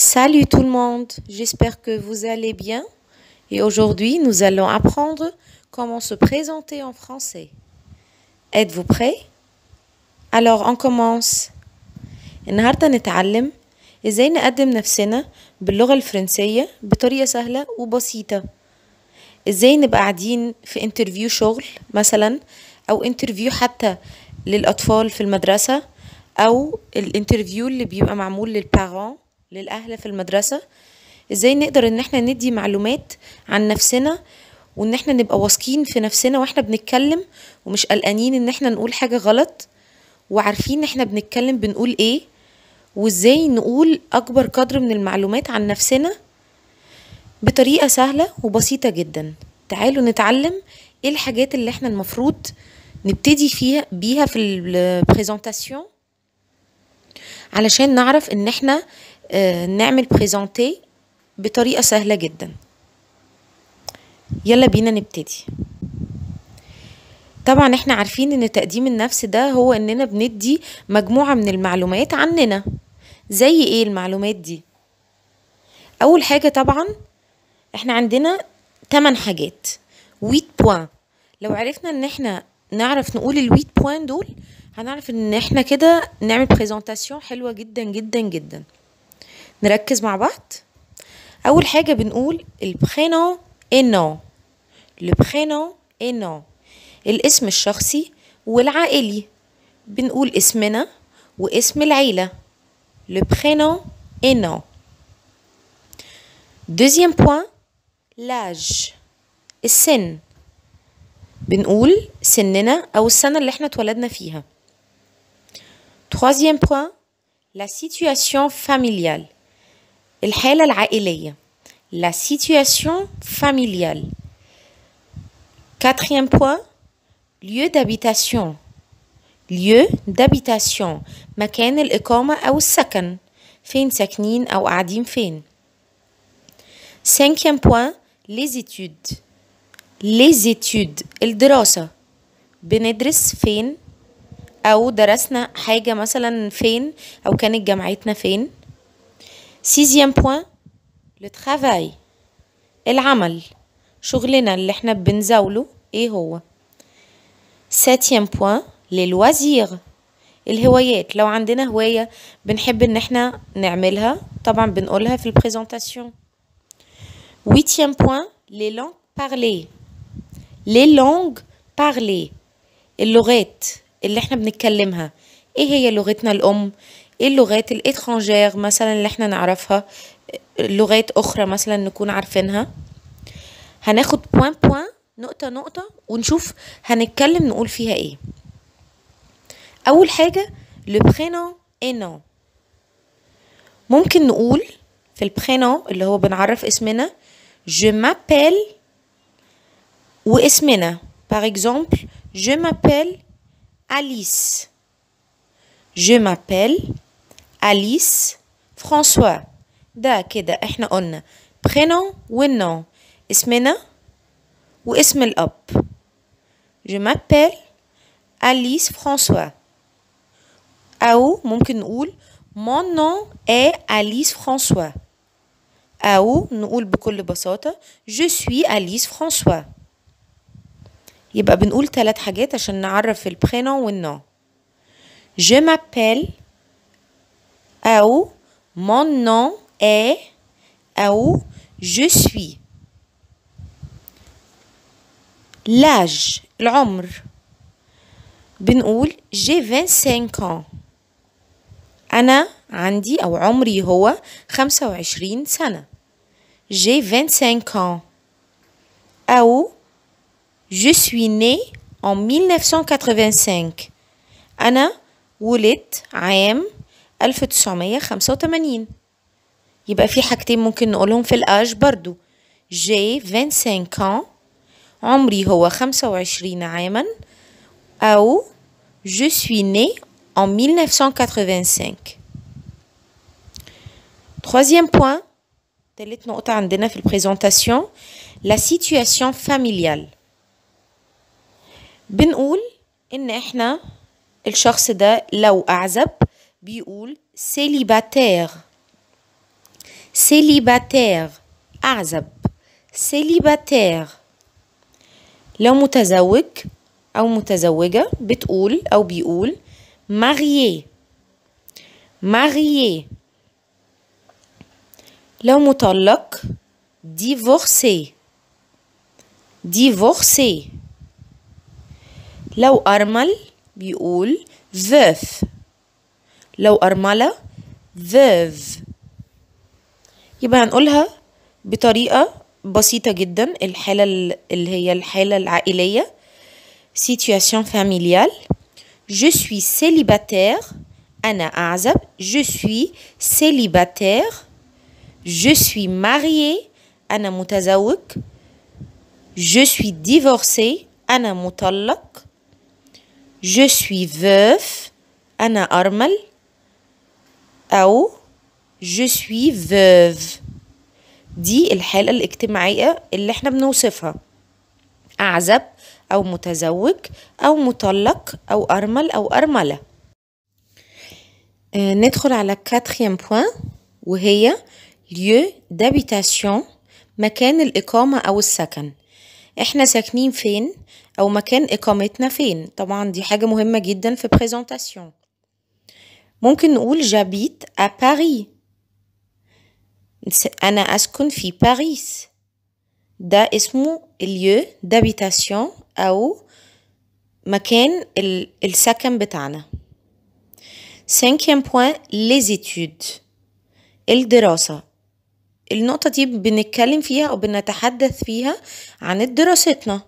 Salut tout le monde, j'espère que vous allez bien et aujourd'hui nous allons apprendre comment se présenter en français. Êtes-vous prêts Alors on commence. النهارده نتعلم ازاي نقدم نفسنا باللغه الفرنسية بطريقة سهلة وبسيطة ازاي نبقى قاعدين في انترفيو شغل مثلا او انترفيو حتى للأطفال في المدرسة او الانترفيو اللي بيبقى معمول للبارون للأهل في المدرسة ازاي نقدر ان احنا ندي معلومات عن نفسنا وان احنا نبقى واثقين في نفسنا واحنا بنتكلم ومش قلقانين ان احنا نقول حاجة غلط وعارفين احنا بنتكلم بنقول ايه وازاي نقول اكبر قدر من المعلومات عن نفسنا بطريقة سهلة وبسيطة جدا تعالوا نتعلم ايه الحاجات اللي احنا المفروض نبتدي فيها بيها في البريزنتاسيون علشان نعرف ان احنا آه، نعمل بريزونتي بطريقة سهلة جدا يلا بينا نبتدي طبعا احنا عارفين ان تقديم النفس ده هو اننا بندي مجموعة من المعلومات عننا زي ايه المعلومات دي اول حاجة طبعا احنا عندنا 8 حاجات ويت بوان لو عرفنا ان احنا نعرف نقول الويت بوان دول هنعرف ان احنا كده نعمل بريزنتاسيون حلوة جدا جدا جدا نركز مع بعض أول حاجة بنقول البخينو إنو البخينو إنو الاسم الشخصي والعائلي بنقول اسمنا واسم العيلة البخينو إنو Deuxième point, l'âge السن بنقول سننا أو السنة اللي احنا اتولدنا فيها Troisième point, la situation familiale الحالة العائلية la situation familiale quatrième point lieu d'habitation lieu d'habitation مكان الإقامة أو السكن فين ساكنين أو قاعدين فين cinquième point les études les études الدراسة بندرس فين أو درسنا حاجة مثلا فين أو كانت جامعتنا فين سيزيام بوان لو travail. العمل شغلنا اللي احنا بنزاوله ايه هو Septième بوان لي لوازير الهوايات لو عندنا هواية بنحب ان احنا نعملها طبعا بنقولها في البريزنتاسيون ويتيام بوان لي langues parlées. لي langues parlées. اللغات اللي احنا بنتكلمها ايه هي لغتنا الام ايه اللغات الاتخانجير مثلا اللي احنا نعرفها لغات اخرى مثلا نكون عارفينها هناخد بوان بوان نقطة نقطة ونشوف هنتكلم نقول فيها ايه اول حاجة لبخينو انو ممكن نقول في البخينو اللي هو بنعرف اسمنا je m'appelle واسمنا par exemple je m'appelle Alice je m'appelle أليس فرانسوا ده كده احنا قلنا prénom والنون اسمنا واسم الأب Je m'appelle Alice François أو ممكن نقول Mon nom est Alice François أو نقول بكل بساطة Je suis Alice François يبقى بنقول ثلاث حاجات عشان نعرف البرينون والنوم Je m'appelle Aou, mon nom est Aou, je suis. L'âge, l'ombre. بنقول j'ai 25 ans. أنا andi ou omri ou sana. J'ai 25 ans. Aou je suis né en 1985. أنا ولدت 1985 ألف تسعمية خمسة وتمانين يبقى في حاجتين ممكن نقولهم في الآج برضو جي 25 ans عمري هو خمسة وعشرين عاما أو je suis né en 1985 Troisième point, تالت نقطة عندنا في البريزونتاسيون لا سيتوياسيون فاميليال بنقول إن إحنا الشخص ده لو أعزب بيقول سيليباتير سيليباتير أعزب سيليباتير لو متزوج أو متزوجة بتقول أو بيقول ماريي ماريي لو مطلق ديفورسي ديفورسي لو أرمل بيقول ذوث لو أرملة ذاذ يبقى هنقولها بطريقة بسيطة جدا الحالة اللي هي الحالة العائلية situation familiale je suis célibataire أنا أعزب je suis célibataire je suis marié أنا متزوج je suis divorcé أنا مطلق je suis veuf أنا أرمل أو je suis veuve دي الحالة الاجتماعية اللي احنا بنوصفها أعزب أو متزوج أو مطلق أو أرمل أو أرملة آه، ندخل على كاتريم بوان وهي lieu d'habitation مكان الإقامة أو السكن احنا ساكنين فين أو مكان إقامتنا فين طبعا دي حاجة مهمة جدا في بريزنتاسيون ممكن نقول جابيت ا باريس أنا أسكن في باريس ده اسمه اليو دابيتاسيون أو مكان السكن بتاعنا سانكيام بوان les الدراسة النقطة دي بنتكلم فيها أو بنتحدث فيها عن دراستنا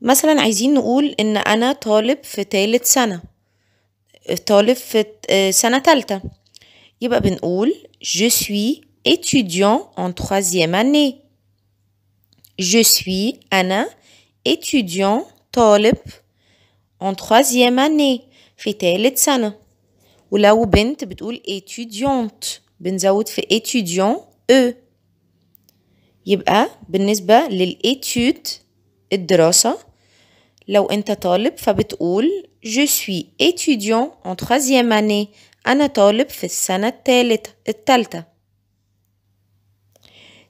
مثلا عايزين نقول إن أنا طالب في تالت سنة طالب في آه، سنة تالتة يبقى بنقول je suis étudiant en troisième année je suis أنا étudiant طالب en troisième année في تالت سنة ولو بنت بتقول étudiante بنزود في étudiant e يبقى بالنسبة للإتود الدراسة لو أنت طالب فبتقول Je suis étudiant en troisième année. Anatole طالب في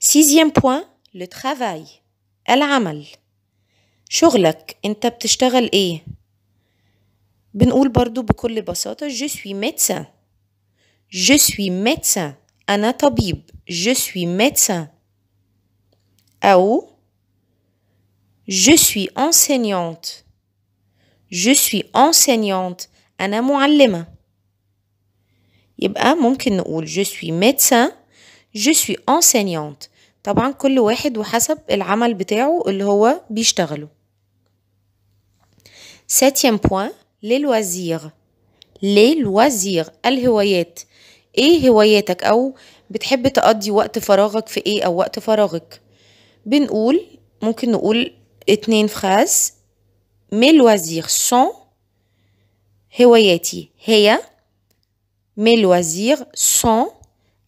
Sixième point, le travail. العمل. شغلك انت بتشتغل ايه بنقول برضو بكل بساطة je suis médecin. Je suis médecin. انا طبيب. Je suis médecin. او je suis enseignante. Je suis enseignante. أنا معلمة. يبقى ممكن نقول je suis médecin. Je suis enseignante. طبعا كل واحد وحسب العمل بتاعه اللي هو بيشتغله. Septième point les loisirs. les loisirs الهوايات. ايه هواياتك او بتحب تقضي وقت فراغك في ايه او وقت فراغك بنقول ممكن نقول اتنين فراز Mes loisirs sont هواياتي هي Mes loisirs sont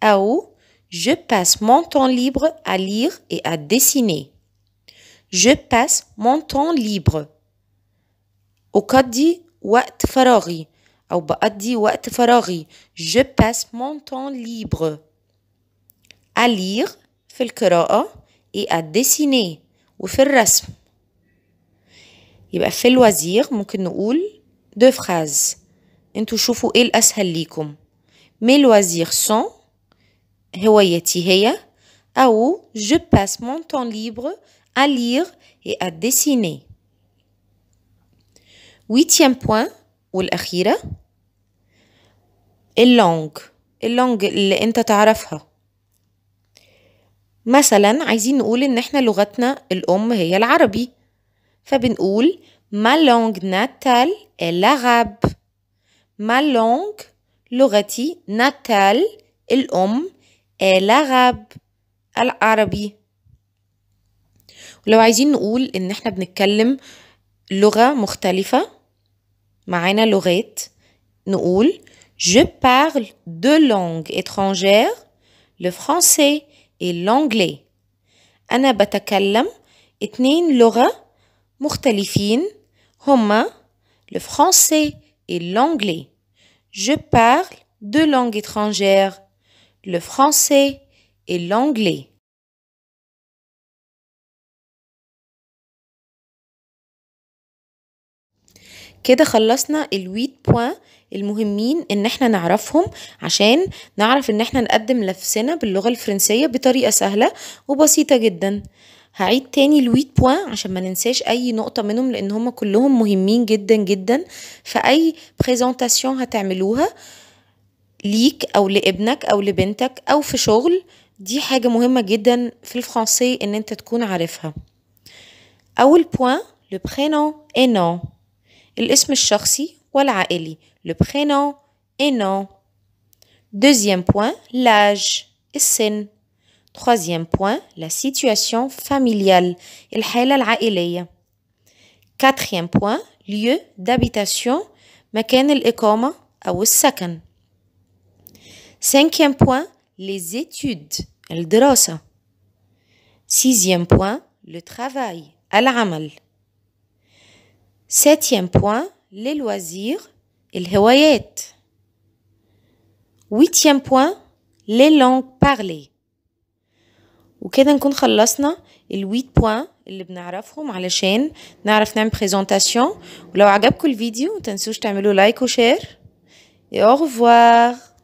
où? Je passe mon temps libre à lire et à dessiner. Je passe mon temps libre. au dit وقت فراغي ou بقضي وقت فراغي. Je passe mon temps libre. À lire في القراءة et à dessiner وفي الرسم. يبقى في الوزير ممكن نقول دو فراز انتوا شوفوا ايه الاسهل ليكم مي لوازير سون هوايتي هي او جو باس مون تون ليبر ا lire اي ا ديسيني ويتيام بوان والأخيرة اللونج اللونج اللي انت تعرفها مثلا عايزين نقول ان احنا لغتنا الام هي العربي فبنقول ما لونغ ناتال الأغاب ما لونغ لغتي ناتال الأم الأغاب العربي ولو عايزين نقول إن إحنا بنتكلم لغة مختلفة معانا لغات نقول Je parle deux langues étrangères le français et l'anglais أنا بتكلم اتنين لغة مختلفين هما le français et l'anglais. Je parle deux langues étrangères, le français et l'anglais. كده خلصنا الويت بوان المهمين ان احنا نعرفهم عشان نعرف ان احنا نقدم لنفسنا باللغة الفرنسية بطريقة سهلة وبسيطة جدا هعيد تاني الويت بوان عشان ما ننساش اي نقطه منهم لان هم كلهم مهمين جدا جدا في اي بريزونتاسيون هتعملوها ليك او لابنك او لبنتك او في شغل دي حاجه مهمه جدا في الفرنسي ان انت تكون عارفها اول بوان لو برينون اي نون الاسم الشخصي والعائلي لو برينون اي نون دوزيام بوان لاج السن Troisième point, la situation familiale, Quatrième point, lieu d'habitation, Cinquième point, les études, Sixième point, le travail, al Septième point, les loisirs, Huitième point, les langues parlées. وكده نكون خلصنا الويت بوان اللي بنعرفهم علشان نعرف نعمل بريزونتاسيون ولو عجبكم الفيديو متنسوش تعملوا لايك وشير au